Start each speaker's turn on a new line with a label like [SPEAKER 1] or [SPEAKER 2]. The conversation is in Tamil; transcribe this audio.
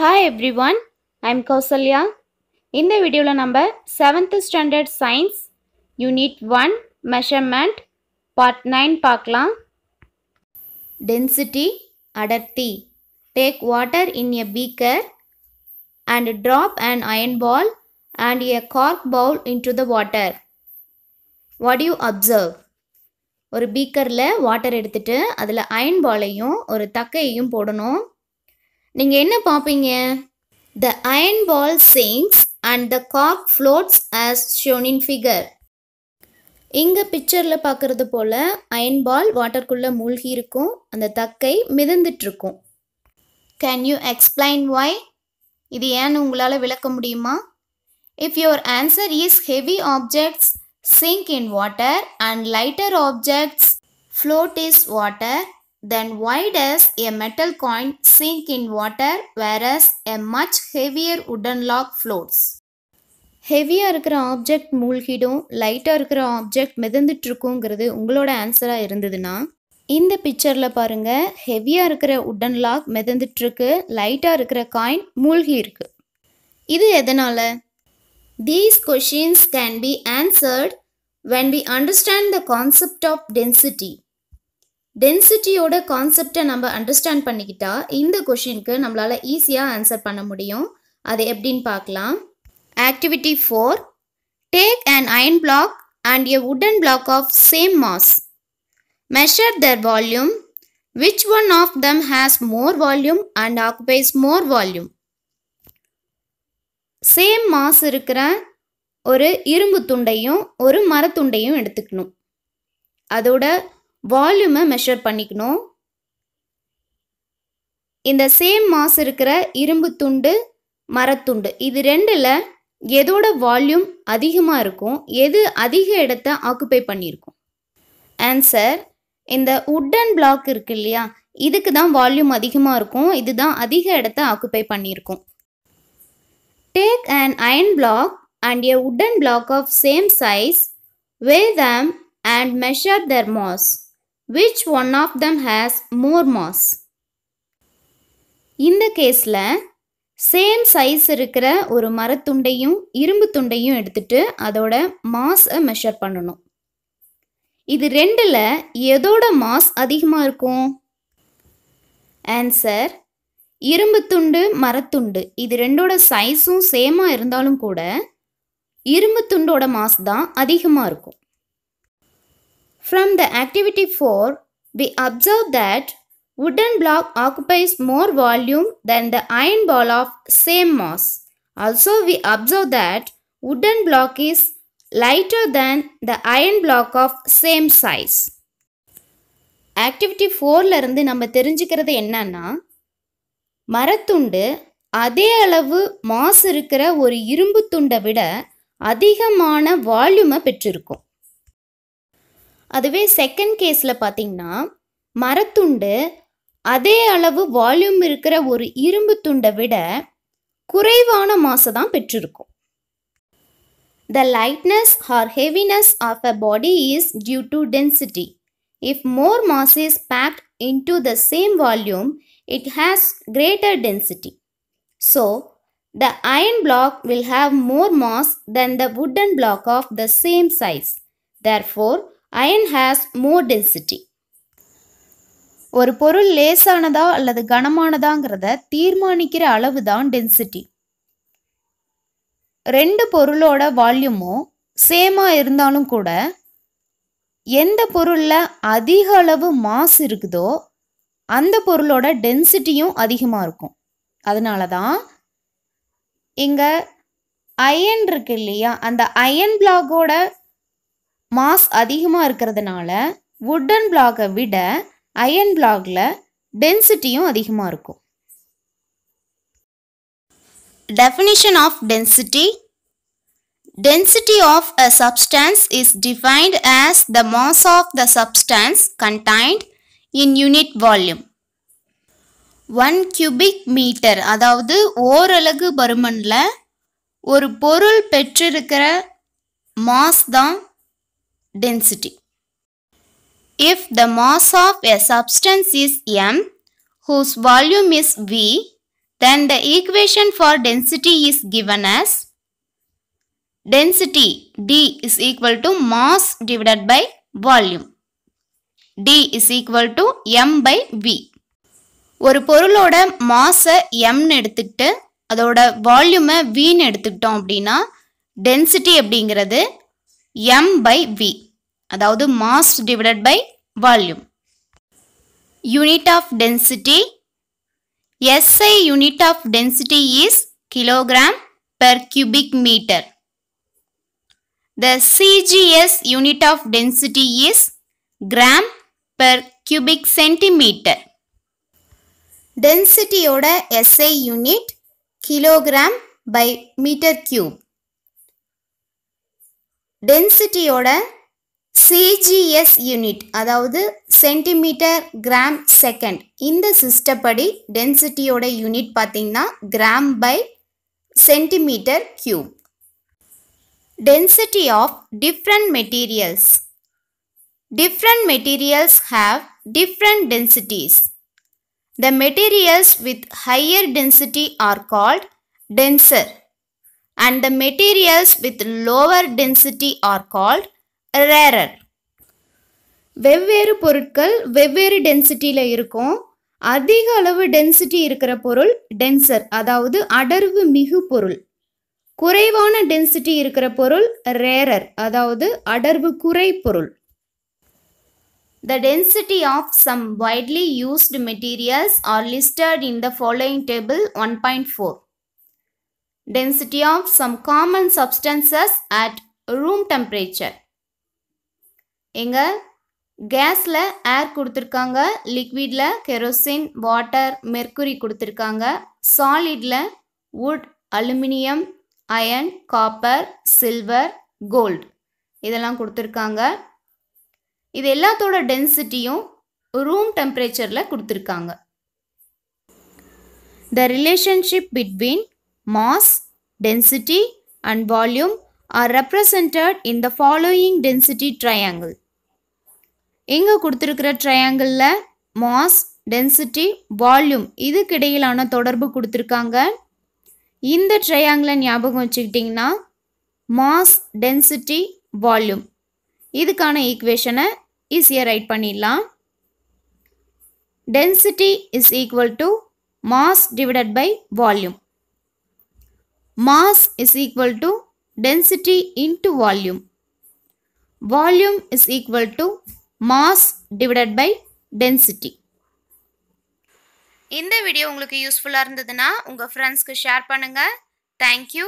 [SPEAKER 1] Hi everyone I'm Kausalya இந்த வீடியோவில் நம்ம seventh standard science unit one measurement part nine பார்க்கலாம் டென்சிட்டி அடர்த்தி take water in a beaker and drop and iron ball and a cork ball into the water what you observe ஒரு பீக்கரில் வாட்டர் எடுத்துகிட்டு அதில் அயன் பாலையும் ஒரு தக்கையையும் போடணும் நீங்கள் என்ன பார்ப்பீங்க the iron ball sinks and the காக் floats as shown in figure இங்கே பிக்சரில் பார்க்குறது போல் அயன் பால் வாட்டருக்குள்ளே மூழ்கி இருக்கும் அந்த தக்கை மிதந்துட்டுருக்கும் கேன் யூ எக்ஸ்பிளைன் ஒய் இது ஏன்னு உங்களால் விளக்க முடியுமா if your answer is heavy objects sink in water and lighter objects float is water then why does a metal coin sink in water whereas a much heavier wooden log floats? ஹெவியாக இருக்கிற ஆப்ஜெக்ட் மூழ்கிடும் லைட்டாக இருக்கிற ஆப்ஜெக்ட் மிதந்துட்டு இருக்குங்கிறது உங்களோட ஆன்சராக இருந்ததுன்னா இந்த பிக்சரில் பாருங்கள் ஹெவியாக இருக்கிற உடன் லாக் மிதந்துட்டுருக்கு லைட்டாக இருக்கிற காயின் மூழ்கி இருக்குது இது எதனால் these questions can be answered when we understand the concept of density டென்சிட்டியோட கான்செப்டை நம்ம அண்டர்ஸ்டாண்ட் பண்ணிக்கிட்டா இந்த கொஷினுக்கு நம்மளால் ஈஸியாக ஆன்சர் பண்ண முடியும் அது எப்படின்னு பார்க்கலாம் activity four take and iron block and a wooden block of same mass measure their volume which one of them has more volume and occupies more volume same mass இருக்கிற ஒரு இரும்பு துண்டையும் ஒரு மரத்துண்டையும் எடுத்துக்கணும் அதோட வால்யூமை மெஷர் பண்ணிக்கணும் இந்த சேம் மாஸ் இருக்கிற இரும்பு துண்டு மரத்துண்டு இது ரெண்டில் எதோட வால்யூம் அதிகமாக இருக்கும் எது அதிக இடத்த ஆக்குப்பை பண்ணியிருக்கும் ஆன்சர் இந்த உட்டன் பிளாக் இருக்கு இல்லையா இதுக்கு தான் வால்யூம் அதிகமாக இருக்கும் இதுதான் அதிக இடத்த ஆக்குப்பை பண்ணியிருக்கும் take and iron block and a wooden block of same size weigh them and measure their mass which one of them has more mass இந்த கேஸில் சேம் சைஸ் இருக்கிற ஒரு மரத்துண்டையும் இரும்பு துண்டையும் எடுத்துட்டு அதோட மாஸை மெஷர் பண்ணணும் இது ரெண்டில் எதோட மாஸ் அதிகமாக இருக்கும் ஆன்சர் இரும்பு துண்டு மரத்துண்டு இது ரெண்டோட சைஸும் சேமாக இருந்தாலும் கூட இரும்பு துண்டோட மாஸ் தான் அதிகமாக இருக்கும் From the activity 4, we observe that wooden block occupies more volume than the iron ball of same mass. Also, we observe that wooden block is lighter than the iron block of same size. Activity ஃபோரில் இருந்து நம்ம தெரிஞ்சுக்கிறது என்னன்னா மரத்துண்டு அதே அளவு மாசு இருக்கிற ஒரு இரும்பு துண்டை விட அதிகமான வால்யூமை பெற்றிருக்கும் அதுவே செகண்ட் கேஸில் பார்த்தீங்கன்னா மரத்துண்டு அதே அளவு வால்யூம் இருக்கிற ஒரு இரும்பு துண்டை விட குறைவான மாசை தான் பெற்றிருக்கும் the lightness or heaviness of a body is due to density if more mass is packed into the same volume it has greater density so the iron block will have more mass than the wooden block of the same size for iron has more density ஒரு பொருள் லேசானதா அல்லது கனமானதாங்கிறத தீர்மானிக்கிற அளவு தான் டென்சிட்டி ரெண்டு பொருளோட வால்யூமோ சேமாக இருந்தாலும் கூட எந்த பொருளில் அதிக அளவு மாஸ் இருக்குதோ அந்த பொருளோட டென்சிட்டியும் அதிகமாக இருக்கும் அதனால தான் இங்கே அயன் இருக்கு இல்லையா அந்த அயன் பிளாகோட மாஸ் அதிகமாக இருக்கிறதுனால வுட்டன் பிளாகை விட அயன் பிளாகில் டென்சிட்டியும் அதிகமாக இருக்கும் definition of density density of a substance is defined as the mass of the substance contained in unit volume one cubic metre அதாவது ஓரலகு பருமனில் ஒரு பொருள் பெற்றிருக்கிற மாஸ் தான் density. If the mass of a substance is m, whose volume is v, then the equation for density is given as density d is equal to mass divided by volume. d is equal to m by v. ஒரு பொருளோட மாச m நெடுத்துக்டு அதோட வால்யூமை வின்னு எடுத்துக்கிட்டோம் அப்படின்னா டென்சிட்டி அப்படிங்கிறது m by v. அதாவது mass divided by volume. Unit of density. SI unit of density is kilogram per cubic meter. The CGS unit of density is gram per cubic centimeter. Density ஓட SI unit kilogram by meter cube. Density ஓட centimeter gram அதாவது சென்டிமீட்டர் கிராம் செகண்ட் இந்த சிஸ்டப்படி டென்சிட்டியோட unit பார்த்திங்கன்னா gram by centimeter cube. Density of different materials. Different materials have different densities. The materials with higher density are called denser and the materials with lower density are called rarer வெவ்வேறு பொருட்கள் வெவ்வேறு டென்சிட்டியில் இருக்கும் அதிக அளவு டென்சிட்டி இருக்கிற பொருள் டென்சர் அதாவது அடர்வு மிகு பொருள் குறைவான டென்சிட்டி இருக்கிற பொருள் ரேரர் அதாவது அடர்வு குறை பொருள் the density of some widely used materials are listed in the following table one point four density of some common substances at room temperature எங்க கேஸில் ஏர் கொடுத்துருக்காங்க லிக்விடில் கெரோசின் வாட்டர் மெர்க்குரி கொடுத்துருக்காங்க சாலிடில் wood aluminium iron copper silver gold இதெல்லாம் கொடுத்துருக்காங்க இது எல்லாத்தோட டென்சிட்டியும் ரூம் டெம்பரேச்சரில் கொடுத்துருக்காங்க the relationship between mass density and volume are represented in the following density triangle இங்கே கொடுத்துருக்கிற ட்ரையாங்கிளில் மாஸ் டென்சிட்டி வால்யூம் இதுக்கிடையிலான தொடர்பு கொடுத்துருக்காங்க இந்த ட்ரையாங்கிளை ஞாபகம் வச்சுக்கிட்டிங்கன்னா மாஸ் டென்சிட்டி வால்யூம் இதுக்கான ஈக்குவேஷனை ஈஸியாக ரைட் பண்ணிடலாம் density is equal to mass divided by volume mass is equal to density into volume volume is equal to mass divided by density இந்த வீடியோ உங்களுக்கு யூஸ்ஃபுல்லாக இருந்ததுன்னா உங்கள் ஃப்ரெண்ட்ஸ்க்கு ஷேர் பண்ணுங்கள் தேங்க்யூ